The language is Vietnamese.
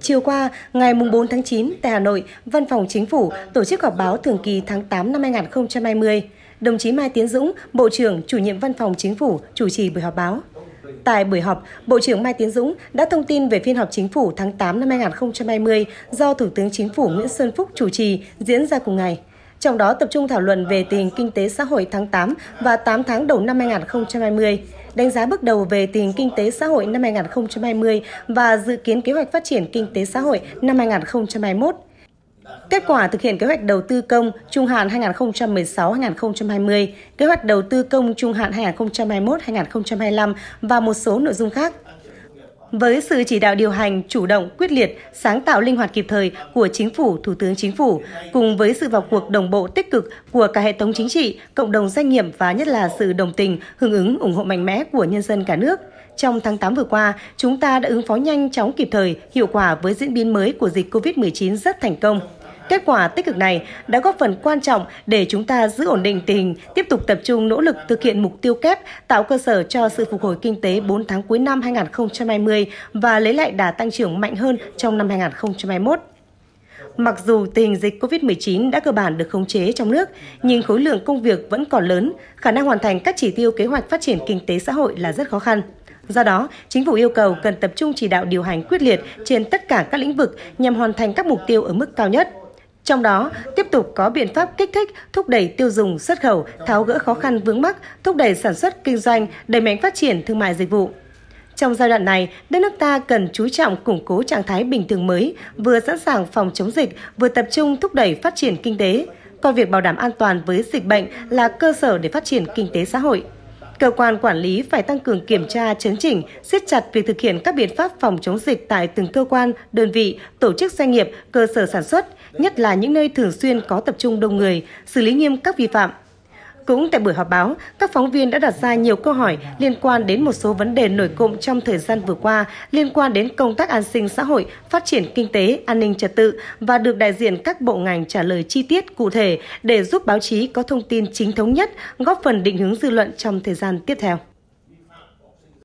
Chiều qua, ngày 4 tháng 9 tại Hà Nội, Văn phòng Chính phủ tổ chức họp báo thường kỳ tháng 8 năm 2020. Đồng chí Mai Tiến Dũng, Bộ trưởng, chủ nhiệm Văn phòng Chính phủ chủ trì buổi họp báo. Tại buổi họp, Bộ trưởng Mai Tiến Dũng đã thông tin về phiên họp chính phủ tháng 8 năm 2020 do Thủ tướng Chính phủ Nguyễn Xuân Phúc chủ trì diễn ra cùng ngày. Trong đó tập trung thảo luận về tình hình kinh tế xã hội tháng 8 và 8 tháng đầu năm 2020, đánh giá bước đầu về tình kinh tế xã hội năm 2020 và dự kiến kế hoạch phát triển kinh tế xã hội năm 2021. Kết quả thực hiện kế hoạch đầu tư công trung hạn 2016-2020, kế hoạch đầu tư công trung hạn 2021-2025 và một số nội dung khác. Với sự chỉ đạo điều hành, chủ động, quyết liệt, sáng tạo linh hoạt kịp thời của Chính phủ, Thủ tướng Chính phủ, cùng với sự vào cuộc đồng bộ tích cực của cả hệ thống chính trị, cộng đồng doanh nghiệp và nhất là sự đồng tình, hưởng ứng, ủng hộ mạnh mẽ của nhân dân cả nước, trong tháng 8 vừa qua, chúng ta đã ứng phó nhanh chóng kịp thời, hiệu quả với diễn biến mới của dịch COVID-19 rất thành công. Kết quả tích cực này đã góp phần quan trọng để chúng ta giữ ổn định tình tiếp tục tập trung nỗ lực thực hiện mục tiêu kép, tạo cơ sở cho sự phục hồi kinh tế 4 tháng cuối năm 2020 và lấy lại đà tăng trưởng mạnh hơn trong năm 2021. Mặc dù tình dịch COVID-19 đã cơ bản được khống chế trong nước, nhưng khối lượng công việc vẫn còn lớn, khả năng hoàn thành các chỉ tiêu kế hoạch phát triển kinh tế xã hội là rất khó khăn. Do đó, chính phủ yêu cầu cần tập trung chỉ đạo điều hành quyết liệt trên tất cả các lĩnh vực nhằm hoàn thành các mục tiêu ở mức cao nhất. Trong đó, tiếp tục có biện pháp kích thích, thúc đẩy tiêu dùng xuất khẩu, tháo gỡ khó khăn vướng mắc, thúc đẩy sản xuất kinh doanh, đẩy mạnh phát triển thương mại dịch vụ. Trong giai đoạn này, đất nước ta cần chú trọng củng cố trạng thái bình thường mới, vừa sẵn sàng phòng chống dịch, vừa tập trung thúc đẩy phát triển kinh tế, coi việc bảo đảm an toàn với dịch bệnh là cơ sở để phát triển kinh tế xã hội. Cơ quan quản lý phải tăng cường kiểm tra, chấn chỉnh, siết chặt việc thực hiện các biện pháp phòng chống dịch tại từng cơ quan, đơn vị, tổ chức doanh nghiệp, cơ sở sản xuất, nhất là những nơi thường xuyên có tập trung đông người, xử lý nghiêm các vi phạm, cũng tại buổi họp báo, các phóng viên đã đặt ra nhiều câu hỏi liên quan đến một số vấn đề nổi cộng trong thời gian vừa qua liên quan đến công tác an sinh xã hội, phát triển kinh tế, an ninh trật tự và được đại diện các bộ ngành trả lời chi tiết cụ thể để giúp báo chí có thông tin chính thống nhất, góp phần định hướng dư luận trong thời gian tiếp theo.